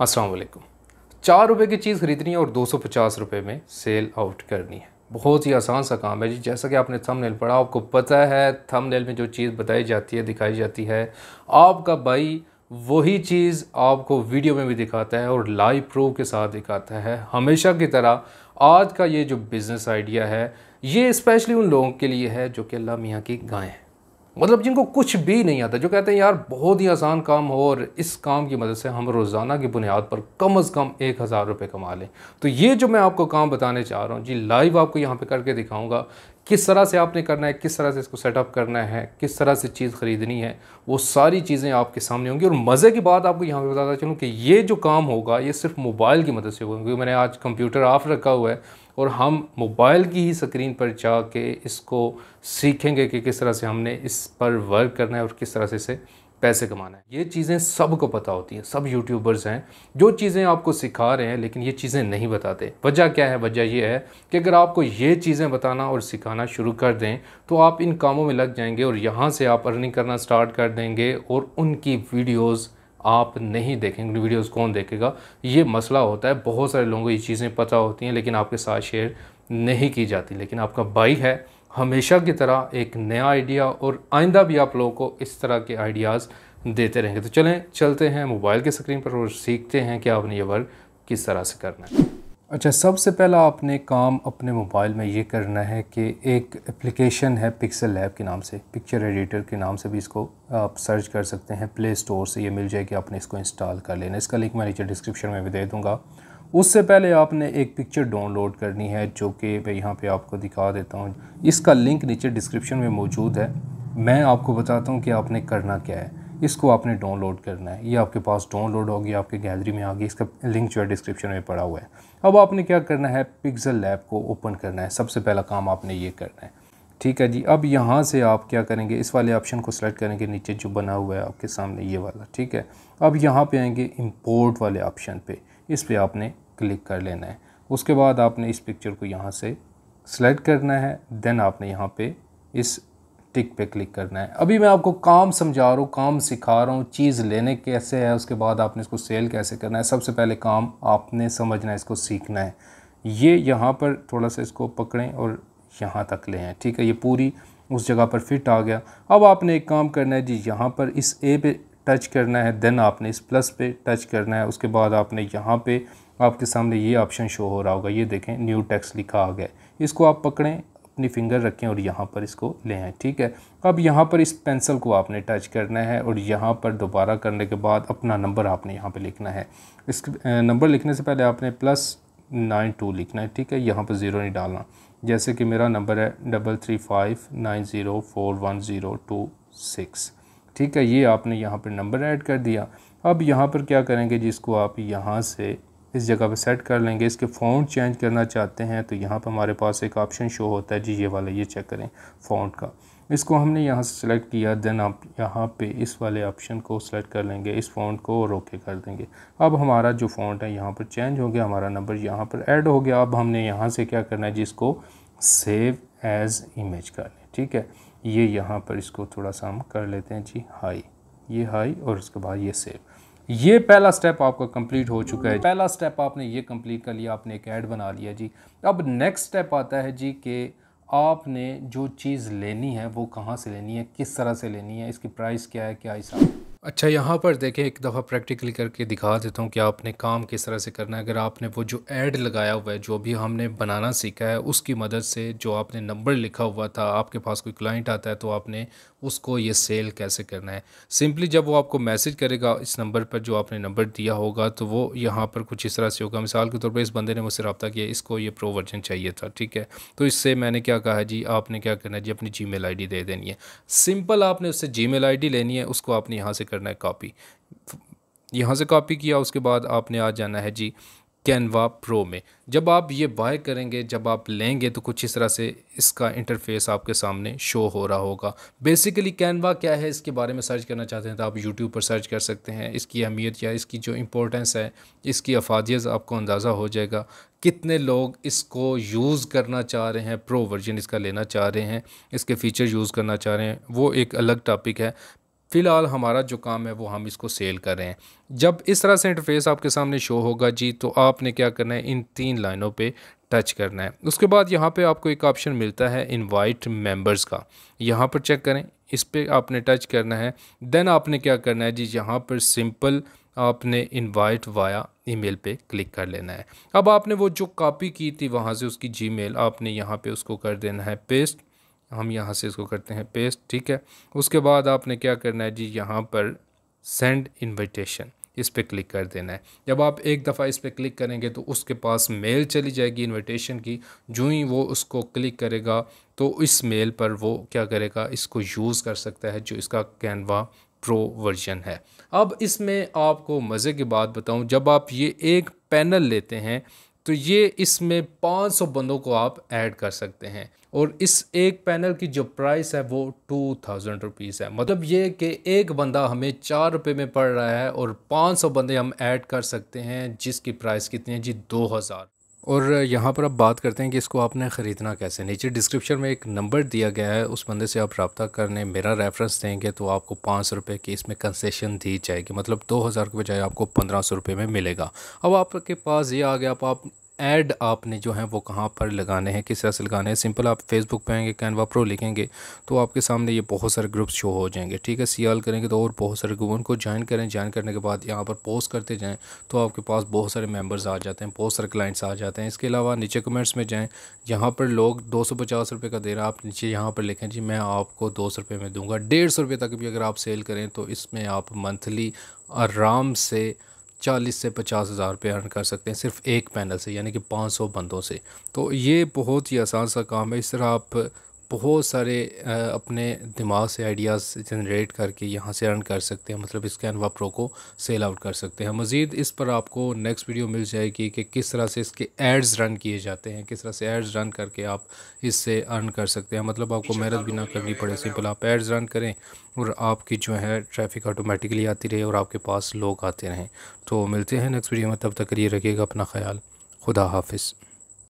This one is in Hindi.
अस्सलाम वालेकुम चार रुपये की चीज़ ख़रीदनी है और दो सौ पचास रुपये में सेल आउट करनी है बहुत ही आसान सा काम है जी जैसा कि आपने थंबनेल पढ़ा आपको पता है थंबनेल में जो चीज़ बताई जाती है दिखाई जाती है आपका भाई वही चीज़ आपको वीडियो में भी दिखाता है और लाइव प्रूफ के साथ दिखाता है हमेशा की तरह आज का ये जो बिज़नेस आइडिया है ये स्पेशली उन लोगों के लिए है जो कि अल्लाह मियाँ की गाय हैं मतलब जिनको कुछ भी नहीं आता जो कहते हैं यार बहुत ही आसान काम हो और इस काम की मदद से हम रोज़ाना की बुनियाद पर कम अज़ कम एक हज़ार रुपये कमा लें तो ये जो मैं आपको काम बताने चाह रहा हूँ जी लाइव आपको यहाँ पे करके दिखाऊंगा किस तरह से आपने करना है किस तरह से इसको सेटअप करना है किस तरह से चीज़ ख़रीदनी है वो सारी चीज़ें आपके सामने होंगी और मज़े की बात आपको यहाँ पे बताता चलूँ कि ये जो काम होगा ये सिर्फ मोबाइल की मदद से होगा क्योंकि मैंने आज कंप्यूटर ऑफ रखा हुआ है और हम मोबाइल की ही स्क्रीन पर जा के इसको सीखेंगे कि किस तरह से हमने इस पर वर्क करना है और किस तरह से इसे पैसे कमाना है ये चीज़ें सबको पता होती हैं सब यूट्यूबर्स हैं जो चीज़ें आपको सिखा रहे हैं लेकिन ये चीज़ें नहीं बताते वजह क्या है वजह ये है कि अगर आपको ये चीज़ें बताना और सिखाना शुरू कर दें तो आप इन कामों में लग जाएंगे और यहाँ से आप अर्निंग करना स्टार्ट कर देंगे और उनकी वीडियोज़ आप नहीं देखेंगे वीडियोस कौन देखेगा ये मसला होता है बहुत सारे लोगों को ये चीज़ें पता होती हैं लेकिन आपके साथ शेयर नहीं की जाती लेकिन आपका भाई है हमेशा की तरह एक नया आइडिया और आइंदा भी आप लोगों को इस तरह के आइडियाज़ देते रहेंगे तो चलें चलते हैं मोबाइल के स्क्रीन पर और सीखते हैं कि आपने ये वर्क किस तरह से करना है अच्छा सबसे पहला आपने काम अपने मोबाइल में ये करना है कि एक एप्लीकेशन है पिक्सल लैब के नाम से पिक्चर एडिटर के नाम से भी इसको आप सर्च कर सकते हैं प्ले स्टोर से ये मिल जाएगी आपने इसको इंस्टॉल कर लेना इसका लिंक मैं नीचे डिस्क्रिप्शन में भी दे दूँगा उससे पहले आपने एक पिक्चर डाउनलोड करनी है जो कि मैं यहाँ पर आपको दिखा देता हूँ इसका लिंक नीचे डिस्क्रिप्शन में मौजूद है मैं आपको बताता हूँ कि आपने करना क्या है इसको आपने डाउनलोड करना है ये आपके पास डाउनलोड होगी आपके गैलरी में आ गई इसका लिंक जो है डिस्क्रिप्शन में पड़ा हुआ है अब आपने क्या करना है पिक्सल लैब को ओपन करना है सबसे पहला काम आपने ये करना है ठीक है जी अब यहाँ से आप क्या करेंगे इस वाले ऑप्शन को सिलेक्ट करेंगे नीचे जो बना हुआ है आपके सामने ये वाला ठीक है अब यहाँ पे आएंगे इंपोर्ट वाले ऑप्शन पे इस पर आपने क्लिक कर लेना है उसके बाद आपने इस पिक्चर को यहाँ से सेलेक्ट करना है देन आपने यहाँ पे इस टिक पे क्लिक करना है अभी मैं आपको काम समझा रहा हूँ काम सिखा रहा हूँ चीज़ लेने कैसे है उसके बाद आपने इसको सेल कैसे करना है सबसे पहले काम आपने समझना है इसको सीखना है ये यहाँ पर थोड़ा सा इसको पकड़ें और यहाँ तक ले आएँ ठीक है ये पूरी उस जगह पर फिट आ गया अब आपने एक काम करना है जी यहाँ पर इस ए पे टच करना है देन आपने इस प्लस पे टच करना है उसके बाद आपने यहाँ पे आपके सामने ये ऑप्शन शो हो रहा होगा ये देखें न्यू टैक्स लिखा आ गया इसको आप पकड़ें अपनी फिंगर रखें और यहाँ पर इसको ले आए ठीक है अब यहाँ पर इस पेंसिल को आपने टच करना है और यहाँ पर दोबारा करने के बाद अपना नंबर आपने यहाँ पर लिखना है इस नंबर लिखने से पहले आपने प्लस नाइन टू लिखना है ठीक है यहाँ पर ज़ीरो नहीं डालना जैसे कि मेरा नंबर है double three five nine zero four one zero two six ठीक है ये आपने यहाँ पर नंबर ऐड कर दिया अब यहाँ पर क्या करेंगे जिसको आप यहाँ से इस जगह पर सेट कर लेंगे इसके फ़ॉन्ट चेंज करना चाहते हैं तो यहाँ पर हमारे पास एक ऑप्शन शो होता है जी ये वाला ये चेक करें फ़ॉन्ट का इसको हमने यहाँ से सेलेक्ट किया देन आप यहाँ पे इस वाले ऑप्शन को सेलेक्ट कर लेंगे इस फ़ॉन्ट को और ओके कर देंगे अब हमारा जो फ़ॉन्ट है यहाँ पर चेंज हो गया हमारा नंबर यहाँ पर ऐड हो गया अब हमने यहाँ से क्या करना है जिसको सेव एज़ इमेज करना है ठीक है ये यहाँ पर इसको थोड़ा सा हम कर लेते हैं जी हाई ये हाई और उसके बाद ये सेव ये पहला स्टेप आपका कंप्लीट हो चुका है पहला स्टेप आपने ये कंप्लीट कर लिया आपने एक ऐड बना लिया जी अब नेक्स्ट स्टेप आता है जी के आपने जो चीज़ लेनी है वो कहाँ से लेनी है किस तरह से लेनी है इसकी प्राइस क्या है क्या हिसाब अच्छा यहाँ पर देखें एक दफ़ा प्रैक्टिकली करके दिखा देता हूँ कि आपने काम किस तरह से करना है अगर आपने वो जो ऐड लगाया हुआ है जो भी हमने बनाना सीखा है उसकी मदद से जो आपने नंबर लिखा हुआ था आपके पास कोई क्लाइंट आता है तो आपने उसको ये सेल कैसे करना है सिंपली जब वो आपको मैसेज करेगा इस नंबर पर जो आपने नंबर दिया होगा तो वो यहाँ पर कुछ इस तरह से होगा मिसाल के तौर पर इस बंदे ने मुझसे रबा किया इसको ये प्रो वर्जन चाहिए था ठीक है तो इससे मैंने क्या कहा जी आपने क्या करना है जी अपनी जी मेल दे देनी है सिंपल आपने उससे जी मेल लेनी है उसको आपने यहाँ से करना है कॉपी यहाँ से कॉपी किया उसके बाद आपने आ जाना है जी कैनवा प्रो में जब आप ये बाय करेंगे जब आप लेंगे तो कुछ इस तरह से इसका इंटरफेस आपके सामने शो हो रहा होगा बेसिकली कैनवा क्या है इसके बारे में सर्च करना चाहते हैं तो आप यूट्यूब पर सर्च कर सकते हैं इसकी अहमियत या इसकी जो इम्पोर्टेंस है इसकी अफादियत आपको अंदाज़ा हो जाएगा कितने लोग इसको यूज़ करना चाह रहे हैं प्रो वर्जन इसका लेना चाह रहे हैं इसके फ़ीचर यूज़ करना चाह रहे हैं वो एक अलग टॉपिक है फ़िलहाल हमारा जो काम है वो हम इसको सेल कर रहे हैं जब इस तरह से इंटरफेस आपके सामने शो होगा जी तो आपने क्या करना है इन तीन लाइनों पे टच करना है उसके बाद यहाँ पे आपको एक ऑप्शन मिलता है इनवाइट मेंबर्स का यहाँ पर चेक करें इस पर आपने टच करना है देन आपने क्या करना है जी यहाँ पर सिंपल आपने इनवाइट वाया ईमेल पे क्लिक कर लेना है अब आपने वो जो कॉपी की थी वहाँ से उसकी जीमेल आपने यहाँ पे उसको कर देना है पेस्ट हम यहाँ से इसको करते हैं पेस्ट ठीक है उसके बाद आपने क्या करना है जी यहाँ पर सेंड इनविटेशन इस पर क्लिक कर देना है जब आप एक दफ़ा इस पर क्लिक करेंगे तो उसके पास मेल चली जाएगी इनविटेशन की जो ही वो उसको क्लिक करेगा तो इस मेल पर वो क्या करेगा इसको यूज़ कर सकता है जो इसका कैनवा प्रो वर्जन है अब इसमें आपको मज़े की बात बताऊं जब आप ये एक पैनल लेते हैं तो ये इसमें 500 बंदों को आप ऐड कर सकते हैं और इस एक पैनल की जो प्राइस है वो टू थाउजेंड रुपीज़ है मतलब ये कि एक बंदा हमें चार रुपये में पड़ रहा है और 500 बंदे हम ऐड कर सकते हैं जिसकी प्राइस कितनी है जी दो हज़ार और यहाँ पर आप बात करते हैं कि इसको आपने ख़रीदना कैसे नीचे डिस्क्रिप्शन में एक नंबर दिया गया है उस बंदे से आप रबता करने मेरा रेफरेंस देंगे तो आपको पाँच सौ रुपये की इसमें कंसेशन दी जाएगी मतलब दो हज़ार के बजाय आपको पंद्रह सौ रुपये में मिलेगा अब आपके पास ये आ गया आप ऐड आपने जो है वो कहाँ पर लगाने हैं किस तरह से लगाने हैं सिंपल आप फेसबुक पे आएंगे कैनवा प्रो लिखेंगे तो आपके सामने ये बहुत सारे ग्रुप्स शो हो जाएंगे ठीक है सियाल करेंगे तो और बहुत सारे ग्रुप उनको ज्वाइन करें ज्वाइन करने के बाद यहाँ पर पोस्ट करते जाएँ तो आपके पास बहुत सारे मेम्बर्स आ जाते हैं बहुत सारे क्लाइंट्स आ जाते हैं इसके अलावा नीचे कमेंट्स में जाएँ यहाँ पर लोग दो सौ पचास रुपये का दे रहा आप नीचे यहाँ पर लिखें जी मैं आपको दो सौ रुपये में दूँगा डेढ़ सौ रुपये तक भी अगर आप सेल करें तो इसमें आप मंथली आराम से चालीस से पचास हज़ार रुपये अर्न कर सकते हैं सिर्फ एक पैनल से यानी कि पाँच सौ बंदों से तो ये बहुत ही आसान सा काम है इस तरह आप बहुत सारे अपने दिमाग से आइडियाज़ जनरेट करके यहाँ से अर्न कर सकते हैं मतलब इस कैनवा प्रो को सेल आउट कर सकते हैं मज़ीद इस पर आपको नेक्स्ट वीडियो मिल जाएगी कि किस तरह से इसके एड्स रन किए जाते हैं किस तरह से एड्स रन करके आप इससे अर्न कर सकते हैं मतलब आपको मेहनत भी ना करनी पड़े सिंपल आप एड्स रन करें और आपकी जो है ट्रैफिक ऑटोमेटिकली आती रहे और आपके पास लोग आते रहें तो मिलते हैं नेक्स्ट वीडियो में तब तक करिए रखिएगा अपना ख्याल खुदा हाफिज़